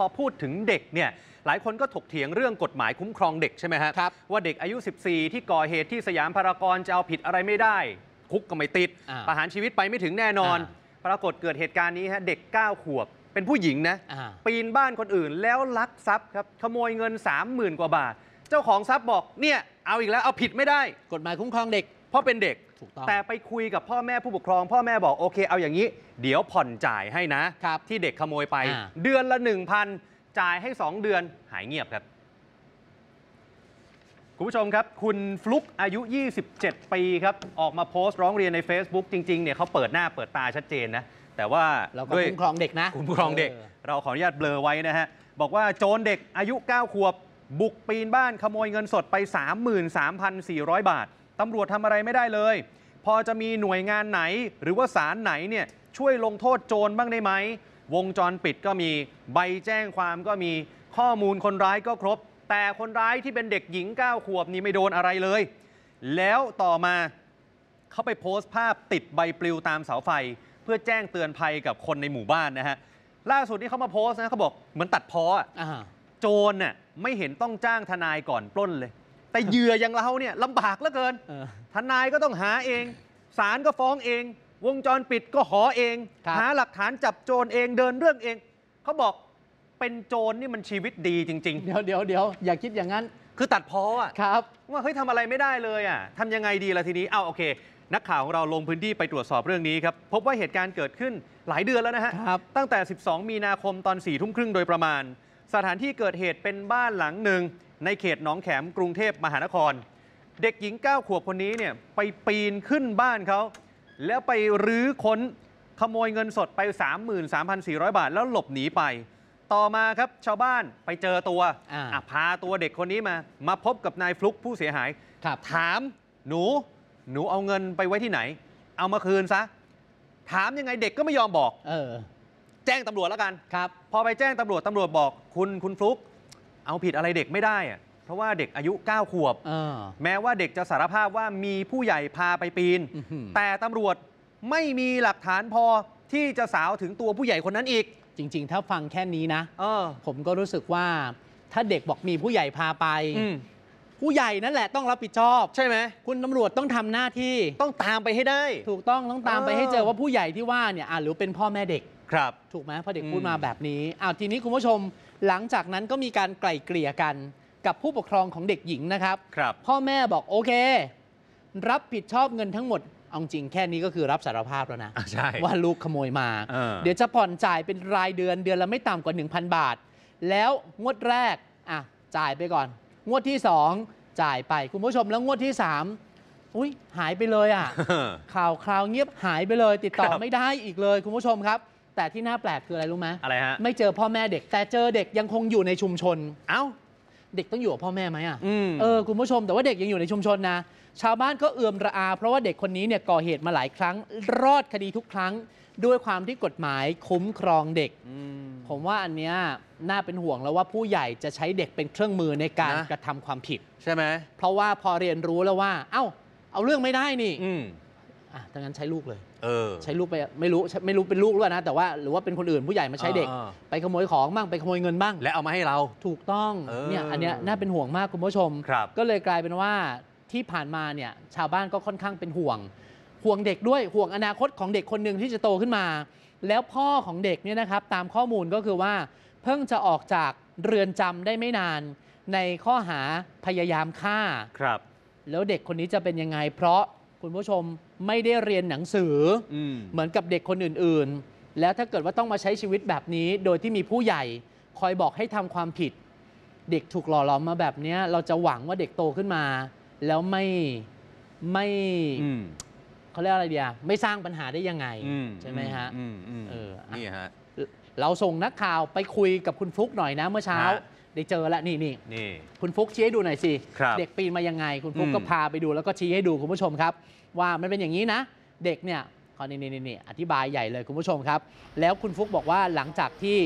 พอพูดถึงเด็กเนี่ยหลายคนก็ถกเถียงเรื่องกฎหมายคุ้มครองเด็กใช่ไหมฮะครับว่าเด็กอายุ 14 ที่ก่อเหตุที่สยามพารากอนจะเอาผิดอะไรไม่ได้ คุกก็ไม่ติด ประหารชีวิตไปไม่ถึงแน่นอนอปรากฏเกิดเหตุการณ์นี้ฮะเด็ก 9 ขวบเป็นผู้หญิงนะะปีนบ้านคนอื่นแล้วลักทรัพย์ครับ ขโมยเงิน 30,000 กว่าบาท เจ้าของทรัพย์บอกเนี่ยเอาอีกแล้วเอาผิดไม่ได้กฎหมายคุ้มครองเด็กพราะเป็นเด็ก แต่ไปคุยกับพ่อแม่ผู้ปกครอง พ่อแม่บอกโอเค เอาอย่างนี้ เดี๋ยวผ่อนจ่ายให้นะที่เด็กขโมยไปเดือนละ 1,000 จ่ายให้ 2 เดือนหายเงียบครับคุณผู้ชมครับคุณฟลุกอายุ 27 ปีครับ ออกมาโพสต์ร้องเรียนใน Facebook จริง ๆเนี่ยเขาเปิดหน้าเปิดตาชัดเจนนะ แต่ว่าเราด้วยคุ้มครองเด็กนะ คุ้มครองเด็ก เราขออนุญาตเบลอไว้นะฮะบอกว่าโจรเด็กอายุ 9 ขวบ บุกปีนบ้านขโมยเงินสดไป 33,400 บาทตำรวจทำอะไรไม่ได้เลย พอจะมีหน่วยงานไหนหรือว่าศาลไหนเนี่ยช่วยลงโทษโจรบ้างได้ไหม วงจรปิดก็มีใบแจ้งความก็มีข้อมูลคนร้ายก็ครบ แต่คนร้ายที่เป็นเด็กหญิง9ขวบนี่ไม่โดนอะไรเลย แล้วต่อมาเขาไปโพสต์ภาพติดใบปลิวตามเสาไฟ เพื่อแจ้งเตือนภัยกับคนในหมู่บ้านนะฮะ ล่าสุดที่เขามาโพสต์นะเขาบอกเหมือนตัดพ้อโจรน่ะไม่เห็นต้องจ้างทนายก่อนปล้นเลยแต่เหยื่ออย่างเราเนี่ยลำบากเหลือเกิน ทนายก็ต้องหาเองศาลก็ฟ้องเอง วงจรปิดก็หอเอง หาหลักฐานจับโจรเองเดินเรื่องเอง เขาบอกเป็นโจรนี่มันชีวิตดีจริงเดี๋ยวเดี๋ยวเดี๋ยวอย่าคิดอย่างนั้น คือตัดพ้ออะครับว่าเฮ้ยทำอะไรไม่ได้เลยอ่ะทำยังไงดีล่ะทีนี้เอาโอเค นักข่าวของเราลงพื้นที่ไปตรวจสอบเรื่องนี้ครับพบว่าเหตุการณ์เกิดขึ้นหลายเดือนแล้วนะฮะตั้งแต่ 12 มีนาคมตอน4ี่ทุ่มครึ่งโดยประมาณสถานที่เกิดเหตุเป็นบ้านหลังหนึ่ง ในเขตหนองแขมกรุงเทพมหานคร เด็กหญิง9ขวบคนนี้เนี่ย ไปปีนขึ้นบ้านเขา แล้วไปรื้อค้นขโมยเงินสดไป 33,400 บาท แล้วหลบหนีไป ต่อมาครับ ชาวบ้านไปเจอตัวพาตัวเด็กคนนี้มา มาพบกับนายฟลุกผู้เสียหายถามหนูหนูเอาเงินไปไว้ที่ไหน เอามาคืนซะ ถามยังไงเด็กก็ไม่ยอมบอกออแจ้งตำรวจแล้วกันครับพอไปแจ้งตำรวจ ตำรวจบอกคุณคุณฟลุกเอาผิดอะไรเด็กไม่ได้อะเพราะว่าเด็กอายุ9ขวบเออแม้ว่าเด็กจะสารภาพว่ามีผู้ใหญ่พาไปปีน แต่ตำรวจไม่มีหลักฐานพอที่จะสาวถึงตัวผู้ใหญ่คนนั้นอีก จริงๆถ้าฟังแค่นี้นะ เออ ผมก็รู้สึกว่า ถ้าเด็กบอกมีผู้ใหญ่พาไปผู้ใหญ่นั่นแหละต้องรับผิดชอบใช่ไหมคุณตำรวจต้องทำหน้าที่ต้องตามไปให้ได้ ถูกต้องต้องตามไปให้เจอว่าผู้ใหญ่ที่ว่าเนี่ยอาจหรือเป็นพ่อแม่เด็กครับถูกไหมพอเด็กพูดมาแบบนี้อ้าวทีนี้คุณผู้ชมหลังจากนั้นก็มีการไกล่เกลี่ยกันกับผู้ปกครองของเด็กหญิงนะครับครับพ่อแม่บอก โอเค รับผิดชอบเงินทั้งหมด เอาจริงแค่นี้ก็คือรับสารภาพแล้วนะใช่ว่าลูกขโมยมาเดี๋ยวจะผ่อนจ่ายเป็นรายเดือนเดือนละไม่ต่ำกว่า 1,000 บาท แล้วงวดแรกอ่ะจ่ายไปก่อน งวดที่ 2 จ่ายไปคุณผู้ชมแล้วงวดที่ 3 อุ้ยหายไปเลยอ่ะ ข่าวคราวเงียบหายไปเลย ติดต่อไม่ได้อีกเลยคุณผู้ชมครับแต่ที่น่าแปลกคืออะไรรู้ไหมอะไรฮะไม่เจอพ่อแม่เด็กแต่เจอเด็กยังคงอยู่ในชุมชน เอ้า เด็กต้องอยู่กับพ่อแม่ไหมอ่ะ เออ คุณผู้ชม แต่ว่าเด็กยังอยู่ในชุมชนนะชาวบ้านก็เอือมระอาเพราะว่าเด็กคนนี้เนี่ยก่อเหตุมาหลายครั้ง รอดคดีทุกครั้งด้วยความที่กฎหมายคุ้มครองเด็กผมว่าอันเนี้ยน่าเป็นห่วงแล้วว่าผู้ใหญ่จะใช้เด็กเป็นเครื่องมือในการนะกระทำความผิดใช่ไหม เพราะว่าพอเรียนรู้แล้วว่า เอ้า เอาเรื่องไม่ได้นี่ อือ่ะถ้างั้นใช้ลูกเลยเออใช้ลูกไปไม่รู้ ไม่รู้เป็นลูกหรือเปล่านะ แต่ว่าหรือว่าเป็นคนอื่นผู้ใหญ่มาใช้เด็กอไปขโมยของบ้างไปขโมยเงินบ้าง และเอามาให้เรา ถูกต้องเออเนี่ย อันเนี้ยน่าเป็นห่วงมากคุณผู้ชมครับ ก็เลยกลายเป็นว่าที่ผ่านมาเนี่ยชาวบ้านก็ค่อนข้างเป็นห่วง ห่วงเด็กด้วย ห่วงอนาคตของเด็กคนหนึ่งที่จะโตขึ้นมา แล้วพ่อของเด็กเนี่ยนะครับตามข้อมูลก็คือว่าเพิ่งจะออกจากเรือนจำได้ไม่นาน ในข้อหาพยายามฆ่า ครับ แล้วเด็กคนนี้จะเป็นยังไง เพราะคุณผู้ชมไม่ได้เรียนหนังสืออเหมือนกับเด็กคนอื่นๆ แล้วถ้าเกิดว่าต้องมาใช้ชีวิตแบบนี้ โดยที่มีผู้ใหญ่คอยบอกให้ทำความผิด เด็กถูกหล่อหลอมมาแบบนี้ เราจะหวังว่าเด็กโตขึ้นมา แล้วไม่ไม่เขาเรียกอะไรเดียไม่สร้างปัญหาได้ยังไง ใช่ไหมฮะนี่ฮะ เราส่งนักข่าวไปคุยกับคุณฟลุกหน่อยนะเมื่อเช้าได้เจอแล้วนี่นี่นี่คุณฟุก ชี้ให้ดูหน่อยสิ เด็กปีนมายังไง คุณฟุกก็พาไปดูแล้วก็ชี้ให้ดูคุณผู้ชมครับ ว่ามันเป็นอย่างนี้นะ เด็กเนี่ยเขานี่นี่นี่อธิบายใหญ่เลยคุณผู้ชมครับ แล้วคุณฟุกบอกว่าหลังจากที่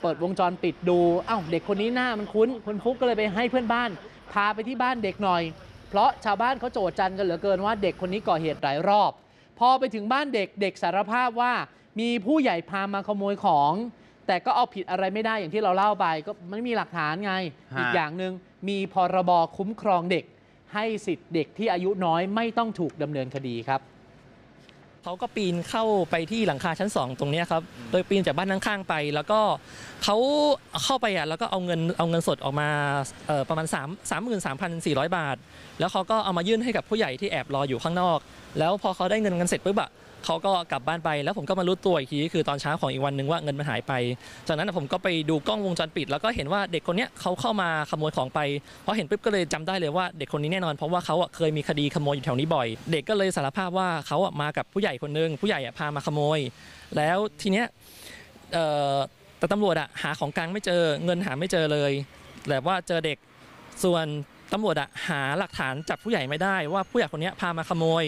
เปิดวงจรปิดดูเอ้าเด็กคนนี้หน้ามันคุ้น คุณฟุกก็เลยไปให้เพื่อนบ้านพาไปที่บ้านเด็กหน่อย เพราะชาวบ้านเขาโจทจันกันเหลือเกินว่าเด็กคนนี้ก่อเหตุหลายรอบ พอไปถึงบ้านเด็ก เด็กสารภาพว่า มีผู้ใหญ่พามาขโมยของแต่ก็เอาผิดอะไรไม่ได้อย่างที่เราเล่าไป ก็ไม่มีหลักฐานไง อีกอย่างหนึ่งมีพรบคุ้มครองเด็ก ให้สิทธิ์เด็กที่อายุน้อยไม่ต้องถูกดำเนินคดีครับ เขาก็ปีนเข้าไปที่หลังคาชั้น 2 ตรงนี้ครับ โดยปีนจากบ้านข้างๆไปแล้วก็เขาเข้าไปอ่ะแล้วก็เอาเงินเอาเงินสดออกมาประมาณ3 33,400 บาท แล้วเขาก็เอามายื่นให้กับผู้ใหญ่ที่แอบรออยู่ข้างนอก แล้วพอเขาได้เงินกันเสร็จปุ๊บอะเขาก็กลับบ้านไปแล้วผมก็มารู้ตัวอีกทีก็คือตอนเช้าของอีกวันหนึ่งว่าเงินมันหายไป จากนั้นผมก็ไปดูกล้องวงจรปิด แล้วก็เห็นว่าเด็กคนนี้เขาเข้ามาขโมยของไปพอเห็นปุ๊บก็เลยจำได้เลยว่าเด็กคนนี้แน่นอนเพราะว่าเขาเคยมีคดีขโมยอยู่แถวนี้บ่อย เด็กก็เลยสารภาพว่าเขามากับผู้ใหญ่คนนึงผู้ใหญ่พามาขโมย แล้วทีเนี้ยแต่ตำรวจอะหาของกลางไม่เจอเงินหาไม่เจอเลย แต่ว่าเจอเด็กส่วนตำรวจอะหาหลักฐานจากผู้ใหญ่ไม่ได้ว่าผู้ใหญ่คนนี้พามาขโมย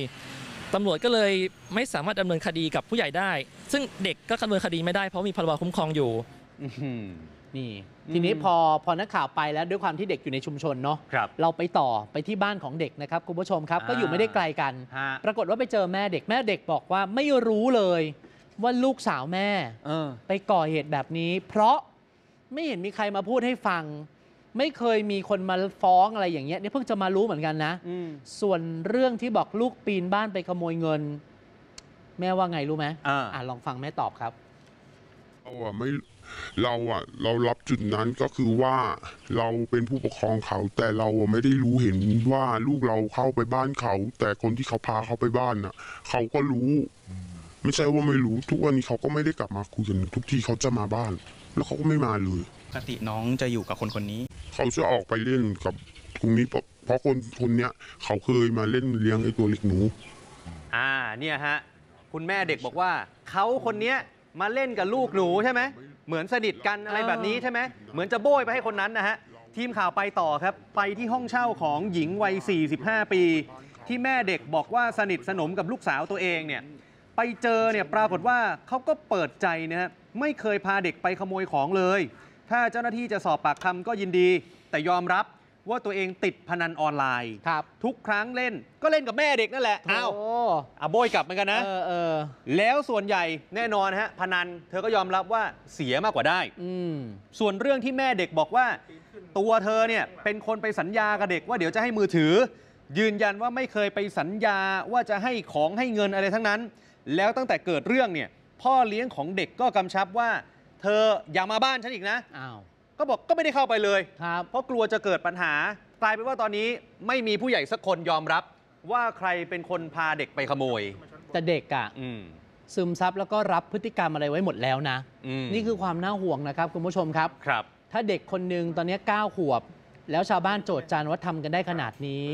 ตำรวจก็เลยไม่สามารถดำเนินคดีกับผู้ใหญ่ได้ ซึ่งเด็กก็ดำเนินคดีไม่ได้เพราะมีพรบคุ้มครองอยู่อนี่ ทีนี้พอพอนักข่าวไปแล้ว ด้วยความที่เด็กอยู่ในชุมชนเนาะรเราไปต่อไปที่บ้านของเด็กนะครับ คุณผู้ชมครับก็อยู่ไม่ได้ไกลกัน ปรากฏว่าไปเจอแม่เด็กแม่เด็กบอกว่าไม่รู้เลยว่าลูกสาวแม่ไปก่อเหตุแบบนี้ เพราะไม่เห็นมีใครมาพูดให้ฟังไม่เคยมีคนมาฟ้องอะไรอย่างเงี้ยนี่เพิ่งจะมารู้เหมือนกันนะส่วนเรื่องที่บอกลูกปีนบ้านไปขโมยเงิน แม่ว่าไงรู้ไหมอ่าลองฟังแม่ตอบครับเราอะไม่เราอะเรารับจุดนั้นก็คือว่าเราเป็นผู้ปกครองเขา แต่เราไม่ได้รู้เห็นว่าลูกเราเข้าไปบ้านเขา แต่คนที่เขาพาเขาไปบ้านน่ะ เขาก็รู้ ไม่ใช่ว่าไม่รู้ ทุกวันนี้เขาก็ไม่ได้กลับมาคุยกันทุกทีเขาจะมาบ้าน แล้วเขาก็ไม่มาเลยกติน้องจะอยู่กับคนคนนี้ เขาจะออกไปเล่นกับตรงนี้เพราะคนคนนี้เขาเคยมาเล่นเลี้ยงไอ้ตัวเล็กหนูอ่าเนี่ยฮะคุณแม่เด็กบอกว่าเขาคนนี้มาเล่นกับลูกหนูใช่ไหมเหมือนสนิทกันอะไรแบบนี้ใช่ไหมเหมือนจะโบยไปให้คนนั้นนะฮะทีมข่าวไปต่อครับ ไปที่ห้องเช่าของหญิงวัย 45 ปี ที่แม่เด็กบอกว่าสนิทสนมกับลูกสาวตัวเองเนี่ยไปเจอเนี่ยปรากฏว่าเขาก็เปิดใจนะฮะไม่เคยพาเด็กไปขโมยของเลยถ้าเจ้าหน้าที่จะสอบปากคำก็ยินดีแต่ยอมรับว่าตัวเองติดพนันออนไลน์ครับ ทุกครั้งเล่นก็เล่นกับแม่เด็กนั่นแหละเอ้าเอาโบยกลับเหมือนกันนะเออเออแล้วส่วนใหญ่แน่นอนฮะพนันเธอก็ยอมรับว่าเสียมากกว่าได้อืส่วนเรื่องที่แม่เด็กบอกว่าตัวเธอเนี่ยเป็นคนไปสัญญากับเด็กว่าเดี๋ยวจะให้มือถือ ยืนยันว่าไม่เคยไปสัญญาว่าจะให้ของให้เงินอะไรทั้งนั้น แล้วตั้งแต่เกิดเรื่องเนี่ย พ่อเลี้ยงของเด็กก็กำชับว่าเธออย่ามาบ้านฉันอีกนะอ้าวก็บอกก็ไม่ได้เข้าไปเลยครับเพราะกลัวจะเกิดปัญหา กลายเป็นว่าตอนนี้ไม่มีผู้ใหญ่สักคนยอมรับ ว่าใครเป็นคนพาเด็กไปขโมย แต่เด็กอ่ะอืมซึมซับแล้วก็รับพฤติกรรมอะไรไว้หมดแล้วนะ นี่คือความน่าห่วงนะครับ คุณผู้ชมครับครับ ถ้าเด็กคนหนึ่งตอนนี้9ขวบ แล้วชาวบ้านโจทย์จานว่าทำกันได้ขนาดนี้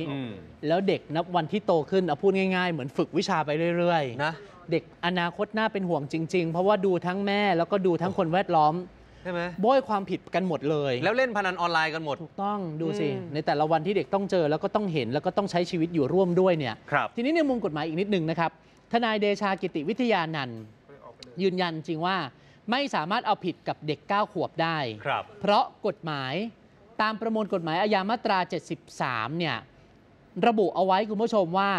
แล้วเด็กนับวันที่โตขึ้นเอาพูดง่ายๆ เหมือนฝึกวิชาไปเรื่อยๆ นะเด็กอนาคตน่าเป็นห่วงจริง ๆ เพราะว่าดูทั้งแม่แล้วก็ดูทั้งคนแวดล้อมใช่ไหมโบยความผิดกันหมดเลย แล้วเล่นพนันออนไลน์กันหมดถูกต้องดูสิในแต่ละวันที่เด็กต้องเจอแล้วก็ต้องเห็น แล้วก็ต้องใช้ชีวิตอยู่ร่วมด้วยเนี่ยครับทีนี้ในมุมกฎหมายอีกนิดหนึ่งนะครับทนายเดชากิติวิทยานันยืนยันจริงว่าไม่สามารถเอาผิดกับเด็ก 9 ขวบได้ครับเพราะกฎหมายตามประมวลกฎหมายอาญามาตรา 73เนี่ยระบุเอาไว้คุณผู้ชมว่า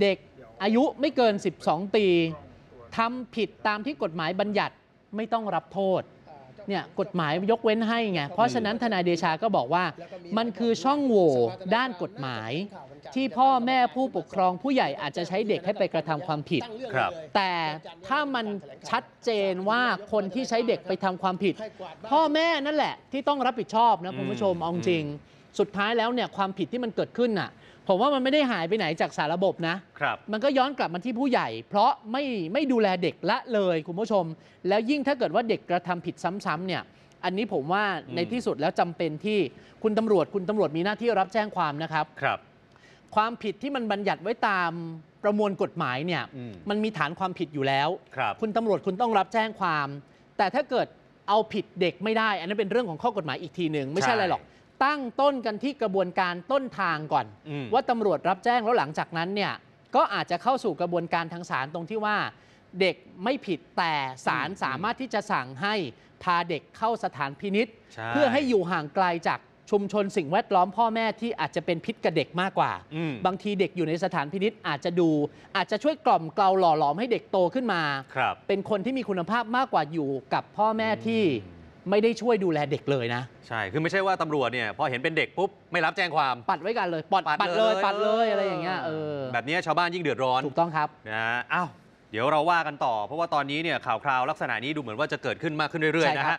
เด็กอายุไม่เกิน 12 ปี ทำผิดตามที่กฎหมายบัญญัติไม่ต้องรับโทษ เนี่ยกฎหมายยกเว้นให้ไง เพราะฉะนั้นทนายเดชาก็บอกว่ามันคือช่องโหว่ด้านกฎหมาย ที่พ่อแม่ผู้ปกครองผู้ใหญ่อาจจะใช้เด็กให้ไปกระทำความผิด แต่ถ้ามันชัดเจนว่าคนที่ใช้เด็กไปทำความผิด พ่อแม่นั่นแหละ ที่ต้องรับผิดชอบนะคุณผู้ชมเอาจริง สุดท้ายแล้วเนี่ยความผิดที่มันเกิดขึ้นน่ะผมว่ามันไม่ได้หายไปไหนจากสารระบบนะครับมันก็ย้อนกลับมาที่ผู้ใหญ่ เพราะไม่ไม่ดูแลเด็กละเลยคุณผู้ชม แล้วยิ่งถ้าเกิดว่าเด็กกระทำผิดซ้ำๆเนี่ยอันนี้ผมว่าในที่สุดแล้วจำเป็นที่คุณตำรวจคุณตำรวจมีหน้าที่รับแจ้งความนะครับครับ ความผิดที่มันบัญญัติไว้ตามประมวลกฎหมายเนี่ยมันมีฐานความผิดอยู่แล้วครับคุณตำรวจคุณต้องรับแจ้งความ แต่ถ้าเกิดเอาผิดเด็กไม่ได้ อันนั้นเป็นเรื่องของข้อกฎหมายอีกทีหนึ่งไม่ใช่อะไรหรอกตั้งต้นกันที่กระบวนการต้นทางก่อน ว่าตำรวจรับแจ้ง แล้วหลังจากนั้นเนี่ยก็อาจจะเข้าสู่กระบวนการทางศาลตรงที่ว่า เด็กไม่ผิดแต่ศาลสามารถที่จะสั่งให้พาเด็กเข้าสถานพินิษเพื่อให้อยู่ห่างไกลจากชุมชนสิ่งแวดล้อมพ่อแม่ที่อาจจะเป็นพิษกับเด็กมากกว่า บางทีเด็กอยู่ในสถานพินิษอาจจะดู อาจจะช่วยกล่อมเกลาหล่อหลอมให้เด็กโตขึ้นมาเป็นคนที่มีคุณภาพมากกว่าอยู่กับพ่อแม่ที่ไม่ได้ช่วยดูแลเด็กเลยนะ ใช่คือไม่ใช่ว่าตำรวจเนี่ยพอเห็นเป็นเด็กปุ๊บไม่รับแจ้งความปัดไว้กันเลยปัดปัดเลยปัดเลยอะไรอย่างเงี้ยเออแบบนี้ชาวบ้านยิ่งเดือดร้อนถูกต้องครับนะอ้าวเดี๋ยวเราว่ากันต่อเพราะว่าตอนนี้เนี่ยข่าวคราวลักษณะนี้ดูเหมือนว่าจะเกิดขึ้นมากขึ้นเรื่อยๆนะฮะ